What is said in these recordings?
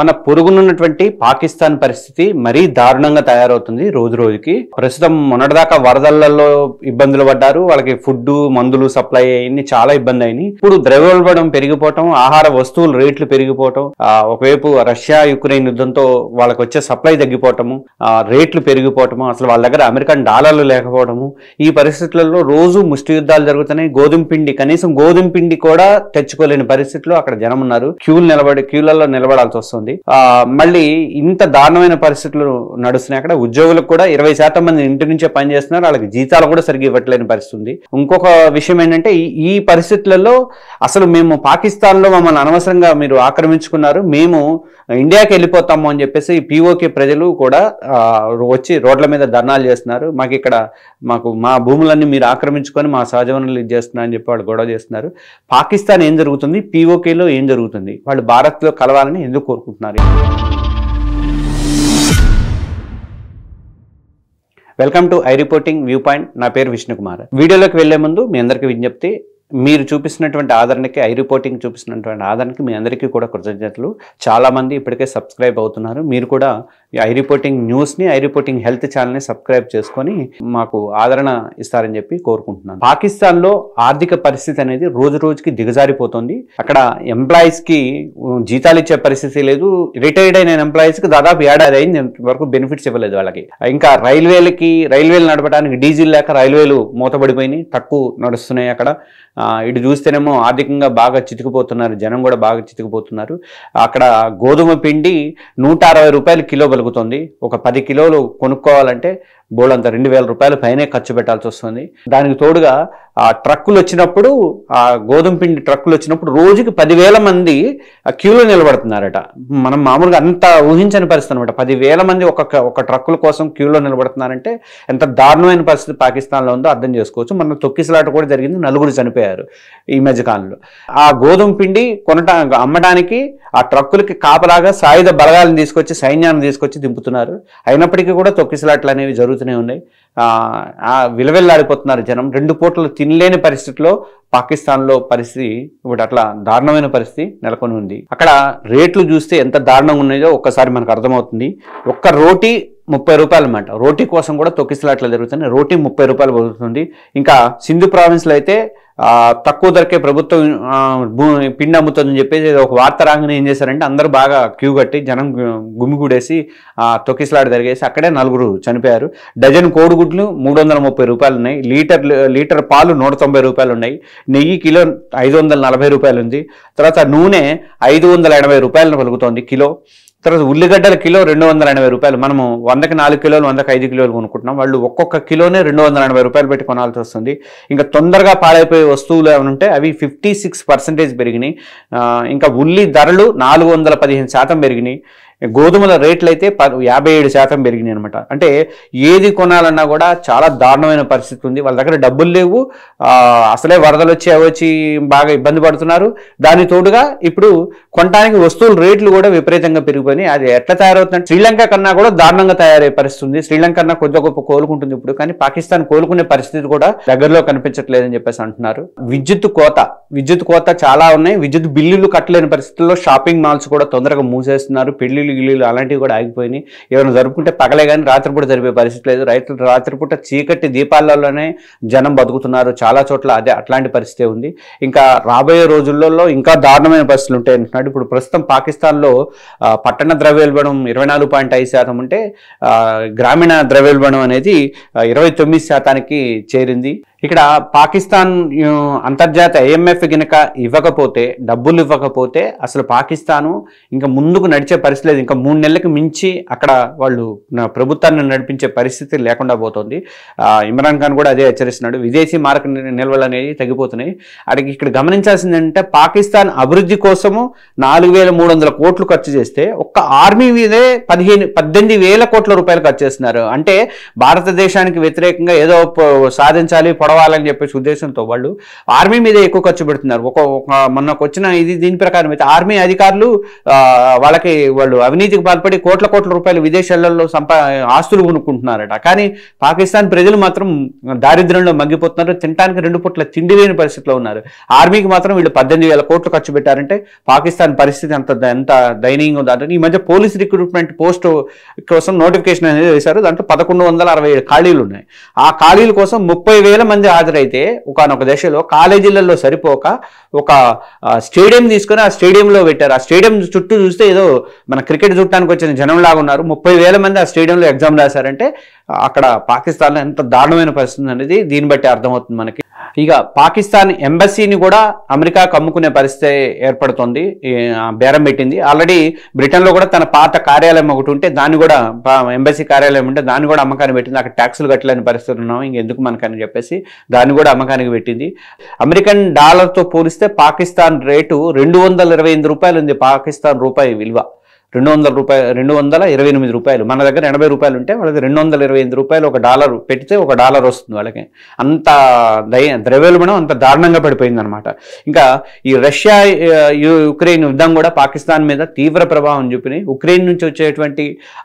మన పొరుగునున్నటువంటి పాకిస్తాన్ పరిస్థితి మరీ దారుణంగా తయారవుతుంది రోజు రోజుకి ప్రస్తుతం మొన్నటిదాకా వరదలలో ఇబ్బందులు పడ్డారు వాళ్ళకి ఫుడ్ మందులు సప్లై అయ్యి చాలా ఇబ్బంది అయింది ఇప్పుడు ద్రవ్యోల్బణం పెరిగిపోవటం ఆహార వస్తువులు రేట్లు పెరిగిపోవటం ఒకవైపు రష్యా యుక్రెయిన్ యుద్ధంతో వాళ్ళకి వచ్చే సప్లై తగ్గిపోవటము రేట్లు పెరిగిపోవటము అసలు వాళ్ళ దగ్గర అమెరికన్ డాలర్లు లేకపోవడము ఈ పరిస్థితులలో రోజు ముష్టి యుద్ధాలు జరుగుతున్నాయి గోధుమ పిండి కనీసం గోధుమ పిండి కూడా తెచ్చుకోలేని పరిస్థితులు అక్కడ జనం ఉన్నారు క్యూలు నిలబడి క్యూలలో నిలబడాల్సి వస్తుంది ఉంది మళ్ళీ ఇంత దారుణమైన పరిస్థితులు నడుస్తున్నాయి అక్కడ ఉద్యోగులకు కూడా ఇరవై శాతం మంది ఇంటి నుంచే పనిచేస్తున్నారు వాళ్ళకి జీతాలు కూడా సరిగ్గా ఇవ్వట్లేని పరిస్థితి ఉంది ఇంకొక విషయం ఏంటంటే ఈ పరిస్థితులలో అసలు మేము పాకిస్తాన్లో మమ్మల్ని అనవసరంగా మీరు ఆక్రమించుకున్నారు మేము ఇండియాకి వెళ్ళిపోతాము అని చెప్పేసి పిఓకే ప్రజలు కూడా వచ్చి రోడ్ల మీద ధర్నాలు చేస్తున్నారు మాకు ఇక్కడ మాకు మా భూములన్నీ మీరు ఆక్రమించుకొని మా సహజ వనరులు ఇచ్చేస్తున్నా చెప్పి వాళ్ళు గొడవ చేస్తున్నారు పాకిస్తాన్ ఏం జరుగుతుంది పీఓకేలో ఏం జరుగుతుంది వాళ్ళు భారత్లో కలవాలని ఎందుకు కోరుకుంటున్నారు welcome to I reporting view point నా పేరు విష్ణుకుమార్ వీడియోలోకి వెళ్లే ముందు మీ అందరికీ విజ్ఞప్తి మీరు చూపిస్తున్నటువంటి ఆదరణకి ఐ రిపోర్టింగ్ చూపిస్తున్నటువంటి ఆదరణకి మీ అందరికీ కూడా కృతజ్ఞతలు చాలామంది ఇప్పటికే సబ్స్క్రైబ్ అవుతున్నారు మీరు కూడా ఐ రిపోర్టింగ్ న్యూస్ని ఐ రిపోర్టింగ్ హెల్త్ ఛానల్ని సబ్స్క్రైబ్ చేసుకొని మాకు ఆదరణ ఇస్తారని చెప్పి కోరుకుంటున్నాను పాకిస్తాన్లో ఆర్థిక పరిస్థితి అనేది రోజు రోజుకి దిగజారిపోతుంది అక్కడ ఎంప్లాయీస్కి జీతాలు ఇచ్చే పరిస్థితి లేదు రిటైర్డ్ అయిన ఎంప్లాయీస్కి దాదాపు ఏడాది అయింది వరకు బెనిఫిట్స్ ఇవ్వలేదు వాళ్ళకి ఇంకా రైల్వేలకి రైల్వేలు నడపడానికి డీజిల్ లేక రైల్వేలు మూతబడిపోయినాయి తక్కువ నడుస్తున్నాయి అక్కడ ఇటు చూస్తేనేమో ఆర్థికంగా బాగా చితికిపోతున్నారు జనం కూడా బాగా చితికిపోతున్నారు అక్కడ గోధుమ పిండి నూట రూపాయలు కిలో కలుగుతుంది ఒక పది కిలోలు కొనుక్కోవాలంటే బోల్డ్ అంత రెండు వేల రూపాయలు పైనే ఖర్చు పెట్టాల్సి వస్తుంది దానికి తోడుగా ఆ ట్రక్కులు వచ్చినప్పుడు ఆ గోధుమ పిండి ట్రక్కులు వచ్చినప్పుడు రోజుకి పదివేల మంది ఆ క్యూలో నిలబడుతున్నారట మనం మామూలుగా అంత ఊహించని పరిస్థితి అనమాట పదివేల మంది ఒక ఒక ట్రక్కుల కోసం క్యూలో నిలబడుతున్నారంటే ఎంత దారుణమైన పరిస్థితి పాకిస్తాన్లో ఉందో అర్థం చేసుకోవచ్చు మన తొక్కిసలాట కూడా జరిగింది నలుగురు చనిపోయారు ఈ మధ్యకాలంలో ఆ గోధుమ పిండి కొనట అమ్మడానికి ఆ ట్రక్కులకి కాపలాగా సాయుధ బలగాలను తీసుకొచ్చి సైన్యాన్ని తీసుకొచ్చి దింపుతున్నారు అయినప్పటికీ కూడా తొక్కిసలాట్లు అనేవి జరుగుతాయి జరుగుతూనే ఉన్నాయి విలవెల్లాడిపోతున్నారు జనం రెండు పూటలు తినలేని పరిస్థితిలో పాకిస్తాన్లో పరిస్థితి ఇప్పుడు అట్లా దారుణమైన పరిస్థితి నెలకొని ఉంది అక్కడ రేట్లు చూస్తే ఎంత దారుణంగా ఉన్నాయో ఒక్కసారి మనకు అర్థమవుతుంది ఒక్క రోటీ ముప్పై రూపాయలు అనమాట రోటీ కోసం కూడా తొక్కిసలాట్లు జరుగుతున్నాయి రోటీ ముప్పై రూపాయలు పొందుతుంది ఇంకా సింధు ప్రావిన్స్లో అయితే తక్కువ ధరకే ప్రభుత్వం పిండి అమ్ముతుందని చెప్పేసి ఒక వార్త రాగానే ఏం చేశారంటే అందరూ బాగా క్యూ కట్టి జనం గుమిగూడేసి తొక్కిసలాడి జరిగేసి అక్కడే నలుగురు చనిపోయారు డజన్ కోడిగుడ్లు మూడు వందల ముప్పై రూపాయలు ఉన్నాయి లీటర్ లీటర్ పాలు నూట తొంభై రూపాయలు ఉన్నాయి నెయ్యి కిలో ఐదు వందల నలభై రూపాయలు ఉంది తర్వాత నూనె ఐదు వందల ఎనభై రూపాయలను పలుకుతోంది కిలో తర్వాత ఉల్లిగడ్డల కిలో రెండు వందల ఎనభై రూపాయలు మనము వందకి నాలుగు కిలోలు వందకి ఐదు కిలోలు కొనుక్కుంటున్నాం వాళ్ళు ఒక్కొక్క కిలోనే రెండు వందల ఎనభై రూపాయలు పెట్టి కొనాల్సి వస్తుంది ఇంకా తొందరగా పాడైపోయే వస్తువులు ఏమైనా ఉంటే అవి ఫిఫ్టీ సిక్స్ పర్సెంటేజ్ పెరిగినాయి ఇంకా ఉల్లి ధరలు నాలుగు వందల పదిహేను శాతం పెరిగినాయి గోధుమల రేట్లు అయితే యాభై ఏడు శాతం పెరిగినాయి అనమాట అంటే ఏది కొనాలన్నా కూడా చాలా దారుణమైన పరిస్థితి ఉంది వాళ్ళ దగ్గర డబ్బులు లేవు అసలే వరదలు వచ్చి వచ్చి బాగా ఇబ్బంది పడుతున్నారు దాని తోడుగా ఇప్పుడు కొనడానికి వస్తువుల రేట్లు కూడా విపరీతంగా పెరిగిపోయి అది ఎట్లా తయారవుతుంది శ్రీలంక కన్నా కూడా దారుణంగా తయారయ్యే పరిస్థితి ఉంది శ్రీలంక కన్నా కొద్ది గొప్ప కోలుకుంటుంది ఇప్పుడు కానీ పాకిస్తాన్ కోలుకునే పరిస్థితి కూడా దగ్గరలో కనిపించట్లేదని చెప్పేసి అంటున్నారు విద్యుత్ కోత విద్యుత్ కోత చాలా ఉన్నాయి విద్యుత్ బిల్లులు కట్టలేని పరిస్థితుల్లో షాపింగ్ మాల్స్ కూడా తొందరగా మూసేస్తున్నారు పెళ్లిళ్ళు గిల్లీలు అలాంటివి కూడా ఆగిపోయినాయి ఏమైనా జరుపుకుంటే పగలే కానీ రాత్రిపూట జరిపే పరిస్థితి లేదు రైతులు రాత్రిపూట చీకటి దీపాలలోనే జనం బతుకుతున్నారు చాలా చోట్ల అదే అట్లాంటి పరిస్థితి ఉంది ఇంకా రాబోయే రోజులలో ఇంకా దారుణమైన పరిస్థితులు ఉంటాయి అంటున్నాడు ఇప్పుడు ప్రస్తుతం పాకిస్తాన్లో పట్టణ ద్రవ్యోల్బణం ఇరవై నాలుగు పాయింట్ ఐదు శాతం ఉంటే గ్రామీణ ద్రవ్యోల్బణం అనేది ఇరవై తొమ్మిది శాతానికి చేరింది ఇక్కడ పాకిస్తాన్ అంతర్జాతీయ ఐఎంఎఫ్ కనుక ఇవ్వకపోతే డబ్బులు ఇవ్వకపోతే అసలు పాకిస్తాను ఇంకా ముందుకు నడిచే పరిస్థితి లేదు ఇంకా మూడు నెలలకు మించి అక్కడ వాళ్ళు ప్రభుత్వాన్ని నడిపించే పరిస్థితి లేకుండా పోతుంది ఇమ్రాన్ ఖాన్ కూడా అదే హెచ్చరిస్తున్నాడు విదేశీ మార్క నిల్వలు అనేవి తగ్గిపోతున్నాయి అక్కడికి ఇక్కడ గమనించాల్సింది అంటే పాకిస్తాన్ అభివృద్ధి కోసము నాలుగు కోట్లు ఖర్చు చేస్తే ఒక్క ఆర్మీ మీదే పదిహేను పద్దెనిమిది వేల కోట్ల రూపాయలు ఖర్చు చేస్తున్నారు అంటే భారతదేశానికి వ్యతిరేకంగా ఏదో సాధించాలి పొడవు కొలవాలని చెప్పేసి ఉద్దేశంతో వాళ్ళు ఆర్మీ మీద ఎక్కువ ఖర్చు పెడుతున్నారు ఒక మొన్నకు వచ్చిన ఇది దీని ప్రకారం అయితే ఆర్మీ అధికారులు వాళ్ళకి వాళ్ళు అవినీతికి పాల్పడి కోట్ల కోట్ల రూపాయలు విదేశాలలో సంపా ఆస్తులు కొనుక్కుంటున్నారట కానీ పాకిస్తాన్ ప్రజలు మాత్రం దారిద్ర్యంలో మగ్గిపోతున్నారు తినడానికి రెండు పూట్ల తిండి లేని పరిస్థితిలో ఉన్నారు ఆర్మీకి మాత్రం వీళ్ళు పద్దెనిమిది వేల కోట్లు ఖర్చు పెట్టారంటే పాకిస్తాన్ పరిస్థితి అంత ఎంత దయనీయంగా ఉందంటే ఈ మధ్య పోలీస్ రిక్రూట్మెంట్ పోస్ట్ కోసం నోటిఫికేషన్ అనేది వేశారు దాంట్లో పదకొండు వందల అరవై ఖాళీలు ఉన్నాయి ఆ ఖాళీల కోసం ముప్పై వేల మంది మంది హాజరైతే ఒకనొక దశలో కాలేజీలలో సరిపోక ఒక స్టేడియం తీసుకుని ఆ స్టేడియంలో పెట్టారు ఆ స్టేడియం చుట్టూ చూస్తే ఏదో మన క్రికెట్ చూడటానికి వచ్చిన జనంలాగా ఉన్నారు ముప్పై వేల మంది ఆ స్టేడియంలో ఎగ్జామ్ రాశారంటే అక్కడ పాకిస్తాన్లో ఎంత దారుణమైన పరిస్థితి అనేది దీన్ని బట్టి అర్థమవుతుంది మనకి ఇక పాకిస్తాన్ ఎంబసీని కూడా అమెరికా కమ్ముకునే పరిస్థితి ఏర్పడుతుంది బేరం పెట్టింది ఆల్రెడీ బ్రిటన్లో కూడా తన పాత కార్యాలయం ఒకటి ఉంటే దాన్ని కూడా ఎంబసీ కార్యాలయం ఉంటే దాన్ని కూడా అమ్మకానికి పెట్టింది అక్కడ ట్యాక్సులు కట్టలేని పరిస్థితులు ఉన్నాం ఇంకెందుకు మనకని చెప్పేసి దాన్ని కూడా అమ్మకానికి పెట్టింది అమెరికన్ డాలర్తో పోలిస్తే పాకిస్తాన్ రేటు రెండు రూపాయలు ఉంది పాకిస్తాన్ రూపాయి విలువ రెండు వందల రూపాయలు రెండు వందల ఇరవై ఎనిమిది రూపాయలు మన దగ్గర ఎనభై రూపాయలు ఉంటే వాళ్ళకి రెండు వందల ఇరవై ఎనిమిది రూపాయలు ఒక డాలర్ పెడితే ఒక డాలర్ వస్తుంది వాళ్ళకి అంత దయ ద్రవ్యోల్బణం అంత దారుణంగా పడిపోయిందనమాట ఇంకా ఈ రష్యా యుక్రెయిన్ యుద్ధం కూడా పాకిస్తాన్ మీద తీవ్ర ప్రభావం చూపినాయి ఉక్రెయిన్ నుంచి వచ్చేటువంటి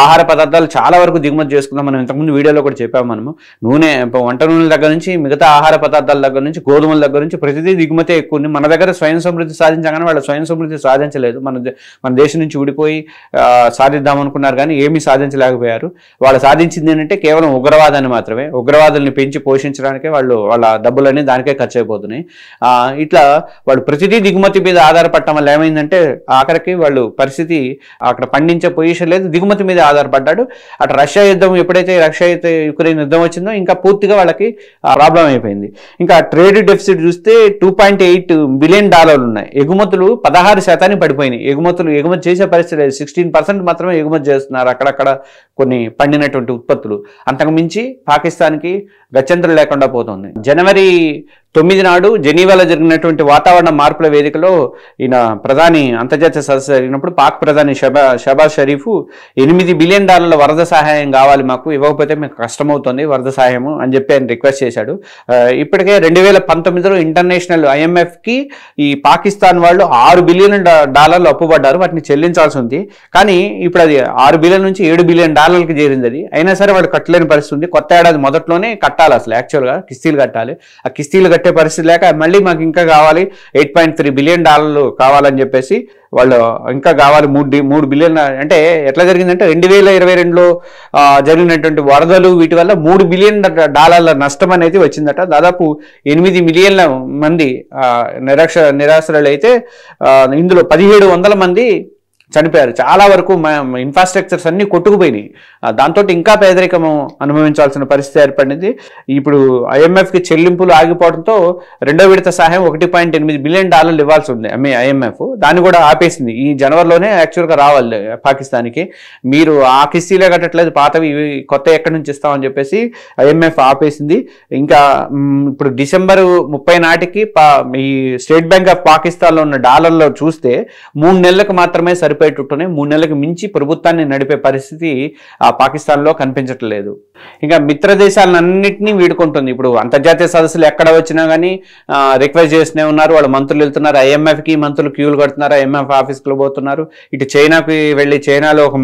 ఆహార పదార్థాలు చాలా వరకు దిగుమతి చేసుకుందాం మనం ఇంతకుముందు వీడియోలో కూడా చెప్పాము మనము నూనె వంట నూనెల దగ్గర నుంచి మిగతా ఆహార పదార్థాల దగ్గర నుంచి గోధుమల దగ్గర నుంచి ప్రతిదీ దిగుమతి ఎక్కువ ఉంది మన దగ్గర స్వయం సమృద్ధి సాధించగానే వాళ్ళు స్వయం సమృద్ధి సాధించలేదు మన మన దేశం నుంచి ఊడిపోయి సాధిద్దామనుకున్నారు కానీ ఏమీ సాధించలేకపోయారు వాళ్ళు సాధించింది ఏంటంటే కేవలం ఉగ్రవాదాన్ని మాత్రమే ఉగ్రవాదుల్ని పెంచి పోషించడానికే వాళ్ళు వాళ్ళ డబ్బులన్నీ దానికే ఖర్చు అయిపోతున్నాయి ఇట్లా వాళ్ళు ప్రతిదీ దిగుమతి మీద ఆధారపడటం వల్ల ఏమైందంటే ఆఖరికి వాళ్ళు పరిస్థితి అక్కడ పండించే పొజిషన్ లేదు దిగుమతి మీద ఆధారపడ్డాడు అటు రష్యా యుద్ధం ఎప్పుడైతే రష్యా అయితే యుక్రెయిన్ యుద్ధం వచ్చిందో ఇంకా పూర్తిగా వాళ్ళకి ప్రాబ్లం అయిపోయింది ఇంకా ట్రేడ్ డెఫిసిట్ చూస్తే టూ బిలియన్ డాలర్లు ఉన్నాయి ఎగుమతులు పదహారు శాతానికి పడిపోయినాయి ఎగుమతులు ఎగుమతి చేసే పరిస్థితి లేదు సిక్స్టీన్ పర్సెంట్ మాత్రమే ఎగుమతి చేస్తున్నారు అక్కడక్కడ కొన్ని పండినటువంటి ఉత్పత్తులు అంతకు మించి పాకిస్తాన్కి గత్యంతరం లేకుండా పోతుంది జనవరి తొమ్మిది నాడు జెనీవాలో జరిగినటువంటి వాతావరణ మార్పుల వేదికలో ఈయన ప్రధాని అంతర్జాతీయ సదస్సు జరిగినప్పుడు పాక్ ప్రధాని షబా షబాజ్ షరీఫ్ ఎనిమిది బిలియన్ డాలర్ల వరద సహాయం కావాలి మాకు ఇవ్వకపోతే మీకు కష్టమవుతుంది వరద సహాయము అని చెప్పి ఆయన రిక్వెస్ట్ చేశాడు ఇప్పటికే రెండు వేల పంతొమ్మిదిలో ఇంటర్నేషనల్ ఐఎంఎఫ్కి ఈ పాకిస్తాన్ వాళ్ళు ఆరు బిలియన్ డాలర్లు అప్పుబడ్డారు వాటిని చెల్లించాల్సి ఉంది కానీ ఇప్పుడు అది ఆరు బిలియన్ నుంచి ఏడు బిలియన్ డాలర్ పాలనకి చేరిందని అయినా సరే వాడు కట్టలేని పరిస్థితి ఉంది కొత్త ఏడాది మొదట్లోనే కట్టాలి అసలు యాక్చువల్గా కిస్తీలు కట్టాలి ఆ కిస్తీలు కట్టే పరిస్థితి లేక మళ్ళీ మాకు ఇంకా కావాలి ఎయిట్ పాయింట్ త్రీ బిలియన్ డాలర్లు కావాలని చెప్పేసి వాళ్ళు ఇంకా కావాలి మూడు మూడు బిలియన్ అంటే ఎట్లా జరిగిందంటే రెండు వేల ఇరవై రెండులో జరిగినటువంటి వరదలు వీటి వల్ల మూడు బిలియన్ డాలర్ల నష్టం అనేది వచ్చిందట దాదాపు ఎనిమిది మిలియన్ల మంది నిరాక్ష నిరాశలు అయితే ఇందులో పదిహేడు వందల మంది చనిపోయారు చాలా వరకు ఇన్ఫ్రాస్ట్రక్చర్స్ అన్ని కొట్టుకుపోయినాయి దాంతో ఇంకా పేదరికము అనుభవించాల్సిన పరిస్థితి ఏర్పడింది ఇప్పుడు ఐఎంఎఫ్కి చెల్లింపులు ఆగిపోవడంతో రెండో విడత సహాయం ఒకటి పాయింట్ ఎనిమిది బిలియన్ డాలర్లు ఇవ్వాల్సి ఉంది మీ ఐఎంఎఫ్ దాన్ని కూడా ఆపేసింది ఈ జనవరిలోనే యాక్చువల్గా రావాలి పాకిస్తాన్కి మీరు ఆ కిస్తీలే కట్టట్లేదు పాతవి కొత్త ఎక్కడి నుంచి ఇస్తామని చెప్పేసి ఐఎంఎఫ్ ఆపేసింది ఇంకా ఇప్పుడు డిసెంబర్ ముప్పై నాటికి ఈ స్టేట్ బ్యాంక్ ఆఫ్ పాకిస్తాన్లో ఉన్న డాలర్లో చూస్తే మూడు నెలలకు మాత్రమే సరిపో నడిపేటట్టునే మూడు నెలలకు మించి ప్రభుత్వాన్ని నడిపే పరిస్థితి ఆ పాకిస్తాన్లో కనిపించట్లేదు ఇంకా మిత్ర దేశాలన్నింటినీ వీడుకుంటుంది ఇప్పుడు అంతర్జాతీయ సదస్సులు ఎక్కడ వచ్చినా కానీ రిక్వెస్ట్ చేస్తూనే ఉన్నారు వాళ్ళు మంత్రులు వెళ్తున్నారు ఐఎంఎఫ్కి మంత్రులు క్యూలు కడుతున్నారు ఐఎంఎఫ్ ఆఫీస్కి పోతున్నారు ఇటు చైనాకి వెళ్ళి చైనాలో ఒక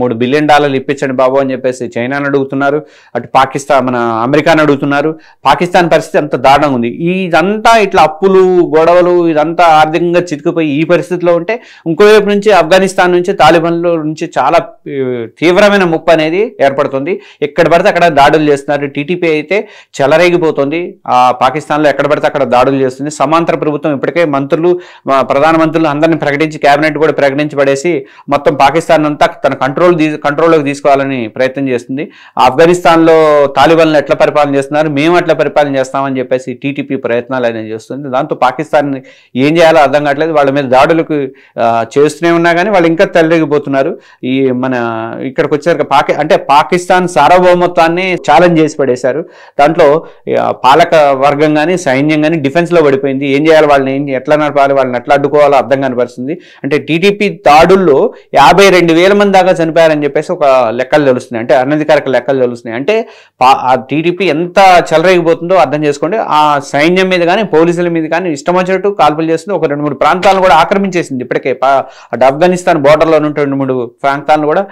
మూడు బిలియన్ డాలర్లు ఇప్పించండి బాబు అని చెప్పేసి చైనాను అడుగుతున్నారు అటు పాకిస్తాన్ మన అమెరికాను అడుగుతున్నారు పాకిస్తాన్ పరిస్థితి అంత దారుణంగా ఉంది ఇదంతా ఇట్లా అప్పులు గొడవలు ఇదంతా ఆర్థికంగా చితికిపోయి ఈ పరిస్థితిలో ఉంటే ఇంకోవైపు నుంచి ఆఫ్ఘనిస్తాన్ ఆఫ్ఘనిస్తాన్ నుంచి తాలిబాన్లో నుంచి చాలా తీవ్రమైన ముప్పు అనేది ఏర్పడుతుంది ఎక్కడ పడితే అక్కడ దాడులు చేస్తున్నారు టీటీపీ అయితే చెలరేగిపోతుంది ఆ పాకిస్తాన్లో ఎక్కడ పడితే అక్కడ దాడులు చేస్తుంది సమాంతర ప్రభుత్వం ఇప్పటికే మంత్రులు ప్రధానమంత్రులు అందరినీ ప్రకటించి కేబినెట్ కూడా ప్రకటించబడేసి మొత్తం పాకిస్తాన్ అంతా తన కంట్రోల్ కంట్రోల్లోకి తీసుకోవాలని ప్రయత్నం చేస్తుంది ఆఫ్ఘనిస్తాన్లో తాలిబాన్లు ఎట్లా పరిపాలన చేస్తున్నారు మేము ఎట్లా పరిపాలన చేస్తామని చెప్పేసి టీటీపీ ప్రయత్నాలు అనేది చేస్తుంది దాంతో పాకిస్తాన్ ఏం చేయాలో అర్థం కావట్లేదు వాళ్ళ మీద దాడులకు చేస్తూనే ఉన్నా కానీ వాళ్ళు ఇంకా తల్లెగిపోతున్నారు ఈ మన ఇక్కడికి వచ్చారు పాకి అంటే పాకిస్తాన్ సార్వభౌమత్వాన్ని ఛాలెంజ్ చేసి పడేశారు దాంట్లో పాలక వర్గం కానీ సైన్యం కానీ డిఫెన్స్లో పడిపోయింది ఏం చేయాలి వాళ్ళని ఏం ఎట్లా నడపాలి వాళ్ళని ఎట్లా అడ్డుకోవాలో అర్థం కనపరుస్తుంది అంటే టీడీపీ దాడుల్లో యాభై రెండు వేల మంది దాకా చనిపోయారని చెప్పేసి ఒక లెక్కలు తెలుస్తున్నాయి అంటే అనధికారిక లెక్కలు తెలుస్తున్నాయి అంటే ఆ టీడీపీ ఎంత చెలరేగిపోతుందో అర్థం చేసుకోండి ఆ సైన్యం మీద కానీ పోలీసుల మీద కానీ ఇష్టం వచ్చినట్టు కాల్పులు చేస్తుంది ఒక రెండు మూడు ప్రాంతాలను కూడా ఆక్రమించేసింది ఇప్పటికే ఆఫ్ఘనిస్తాన్ ఆఫ్ఘనిస్తాన్ బోర్డర్లో ఉన్నటువంటి మూడు ప్రాంతాలను కూడా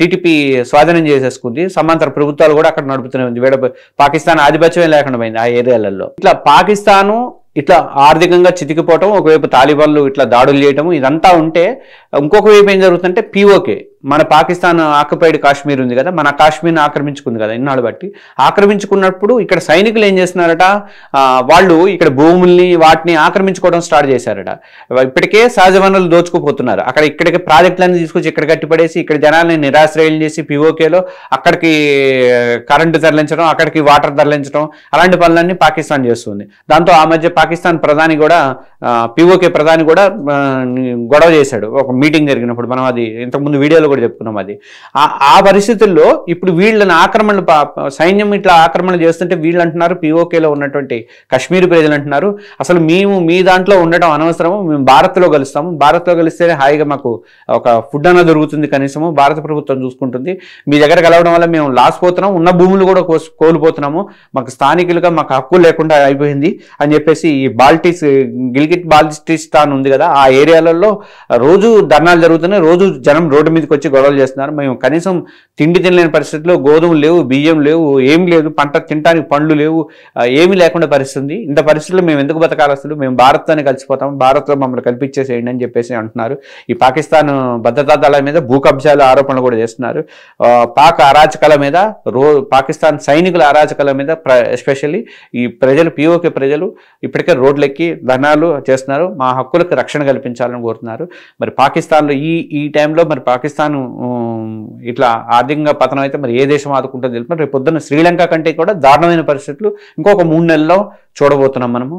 టీటీపీ స్వాధీనం చేసేసుకుంది సమాంతర ప్రభుత్వాలు కూడా అక్కడ నడుపుతూనే ఉంది వేడ పాకిస్తాన్ ఆధిపత్యమే లేకుండా ఆ ఏరియాలలో ఇట్లా పాకిస్తాను ఇట్లా ఆర్థికంగా చితికిపోవటం ఒకవైపు తాలిబాన్లు ఇట్లా దాడులు చేయటం ఇదంతా ఉంటే ఇంకొక వైపు ఏం జరుగుతుందంటే పీఓకే మన పాకిస్తాన్ ఆక్యుపైడ్ కాశ్మీర్ ఉంది కదా మన కాశ్మీర్ని ఆక్రమించుకుంది కదా ఇన్నాళ్ళు బట్టి ఆక్రమించుకున్నప్పుడు ఇక్కడ సైనికులు ఏం చేస్తున్నారట వాళ్ళు ఇక్కడ భూముల్ని వాటిని ఆక్రమించుకోవడం స్టార్ట్ చేశారట ఇప్పటికే సహజ వనరులు దోచుకుపోతున్నారు అక్కడ ఇక్కడికి ప్రాజెక్టులన్నీ తీసుకొచ్చి ఇక్కడ కట్టిపడేసి ఇక్కడ జనాలని నిరాశ్రయం చేసి పిఓకేలో అక్కడికి కరెంటు తరలించడం అక్కడికి వాటర్ తరలించడం అలాంటి పనులన్నీ పాకిస్తాన్ చేస్తుంది దాంతో ఆ మధ్య పాకిస్తాన్ ప్రధాని కూడా పిఓకే ప్రధాని కూడా గొడవ చేశాడు ఒక మీటింగ్ జరిగినప్పుడు మనం అది ఇంతకుముందు వీడియోలో కూడా చెప్పుకున్నాం అది ఆ పరిస్థితుల్లో ఇప్పుడు వీళ్ళని ఆక్రమణలు సైన్యం ఇట్లా ఆక్రమణ చేస్తుంటే వీళ్ళు అంటున్నారు పిఓకేలో ఉన్నటువంటి కశ్మీర్ ప్రజలు అంటున్నారు అసలు మేము మీ దాంట్లో ఉండటం అనవసరము మేము భారత్లో కలుస్తాము భారత్లో కలిస్తేనే హాయిగా మాకు ఒక ఫుడ్ అన్న దొరుకుతుంది కనీసము భారత ప్రభుత్వం చూసుకుంటుంది మీ దగ్గర కలవడం వల్ల మేము లాస్ పోతున్నాము ఉన్న భూములు కూడా కోల్పోతున్నాము మాకు స్థానికులుగా మాకు హక్కు లేకుండా అయిపోయింది అని చెప్పేసి ఈ బాల్టిస్ గిల్గిట్ బాల్టిస్టాన్ ఉంది కదా ఆ ఏరియాలలో రోజు ధర్నాలు జరుగుతున్నాయి రోజు జనం రోడ్డు మీదకి వచ్చి గొడవలు చేస్తున్నారు మేము కనీసం తిండి తినలేని పరిస్థితిలో గోధుమలు లేవు బియ్యం లేవు ఏం లేదు పంట తినడానికి పండ్లు లేవు ఏమీ లేకుండా పరిస్థితి ఇంత పరిస్థితుల్లో మేము ఎందుకు బతకాలి మేము భారత్తోనే కలిసిపోతాం భారత్లో మమ్మల్ని కల్పించేసేయండి అని చెప్పేసి అంటున్నారు ఈ పాకిస్తాన్ భద్రతా దళాల మీద భూ ఆరోపణలు కూడా చేస్తున్నారు పాక్ అరాచకాల మీద రో పాకిస్తాన్ సైనికుల అరాచకాల మీద ఎస్పెషల్లీ ఈ ప్రజలు పిఓకే ప్రజలు ఇప్పటికే రోడ్లెక్కి ధనాలు చేస్తున్నారు మా హక్కులకు రక్షణ కల్పించాలని కోరుతున్నారు మరి పాకిస్తాన్లో ఈ ఈ టైంలో మరి పాకిస్తాన్ పాకిస్తాన్ ఇట్లా ఆర్థికంగా పతనం అయితే మరి ఏ దేశం ఆదుకుంటుందో తెలుపు రేపు పొద్దున్న శ్రీలంక కంటే కూడా దారుణమైన పరిస్థితులు ఇంకొక మూడు నెలల్లో చూడబోతున్నాం మనము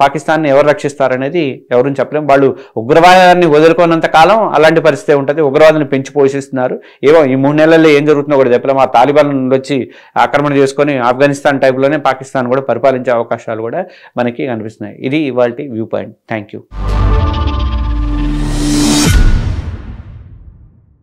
పాకిస్తాన్ని ఎవరు రక్షిస్తారనేది ఎవరు చెప్పలేము వాళ్ళు ఉగ్రవాదాన్ని వదులుకున్నంత కాలం అలాంటి పరిస్థితి ఉంటుంది ఉగ్రవాదాన్ని పెంచి పోషిస్తున్నారు ఏవో ఈ మూడు నెలల్లో ఏం జరుగుతుందో కూడా చెప్పలేము ఆ తాలిబాన్ వచ్చి ఆక్రమణ చేసుకొని ఆఫ్ఘనిస్తాన్ టైప్లోనే పాకిస్తాన్ కూడా పరిపాలించే అవకాశాలు కూడా మనకి కనిపిస్తున్నాయి ఇది ఇవాళ వ్యూ పాయింట్ థ్యాంక్